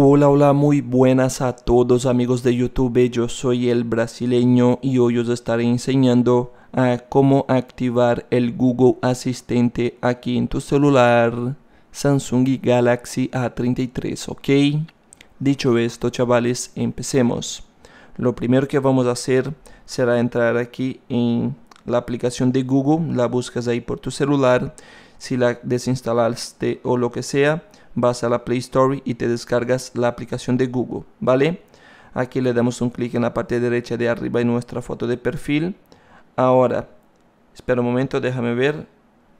Hola, hola, muy buenas a todos amigos de YouTube. Yo soy el brasileño y hoy os estaré enseñando a cómo activar el Google Asistente aquí en tu celular Samsung Galaxy A33, ¿ok? Dicho esto, chavales, empecemos. Lo primero que vamos a hacer será entrar aquí en la aplicación de Google, la buscas ahí por tu celular si la desinstalaste o lo que sea, vas a la Play Store y te descargas la aplicación de Google, ¿vale? Aquí le damos un clic en la parte derecha de arriba en nuestra foto de perfil. Ahora, espera un momento, déjame ver.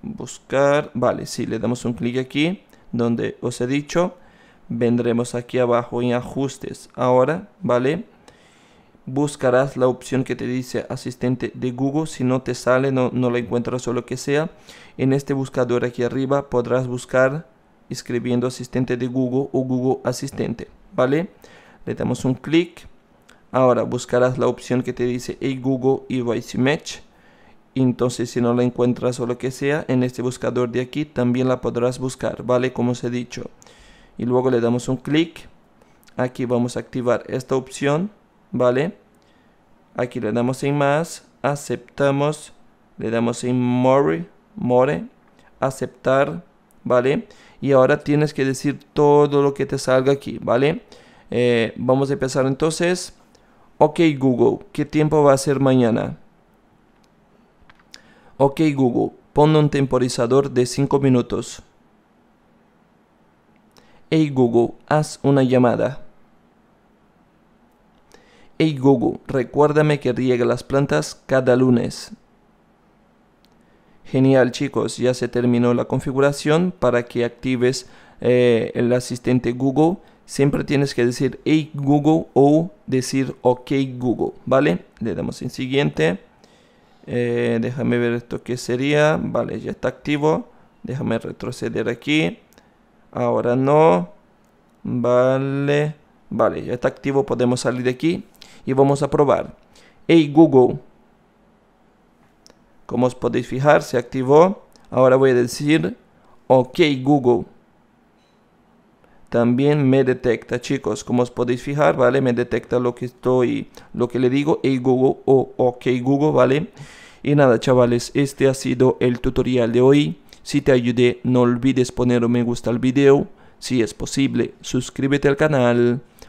Buscar, vale, si le damos un clic aquí, donde os he dicho. Vendremos aquí abajo en ajustes, ahora, ¿vale? buscarás la opción que te dice asistente de Google. Si no te sale, no, no la encuentras o lo que sea. En este buscador aquí arriba podrás buscar escribiendo asistente de Google o Google Asistente. ¿Vale? Le damos un clic. Ahora buscarás la opción que te dice Hey Google y Voice Match. Entonces, si no la encuentras o lo que sea, en este buscador de aquí también la podrás buscar, ¿vale? Como os he dicho. Y luego le damos un clic. Aquí vamos a activar esta opción ¿vale? Aquí le damos en más, aceptamos, le damos en more, more, aceptar, ¿vale? Y ahora tienes que decir todo lo que te salga aquí, ¿vale? Eh, vamos a empezar entonces. Ok Google, ¿qué tiempo va a ser mañana? Ok Google, pon un temporizador de 5 minutos. Hey Google, haz una llamada. Hey Google, recuérdame que riega las plantas cada lunes. Genial chicos, ya se terminó la configuración para que actives eh, el asistente Google. Siempre tienes que decir Hey Google o decir OK Google, ¿vale? Le damos en siguiente. Eh, déjame ver esto que sería. Vale, ya está activo. Déjame retroceder aquí. Ahora no. Vale. Vale, ya está activo. Podemos salir de aquí y vamos a probar. Hey Google. Como os podéis fijar, se activó. Ahora voy a decir OK Google. También me detecta, chicos, como os podéis fijar, ¿vale? Me detecta lo que estoy, lo que le digo, hey Google o OK Google, ¿vale? Y nada, chavales, este ha sido el tutorial de hoy. Si te ayudé, no olvides poner un me gusta al video. Si es posible, suscríbete al canal.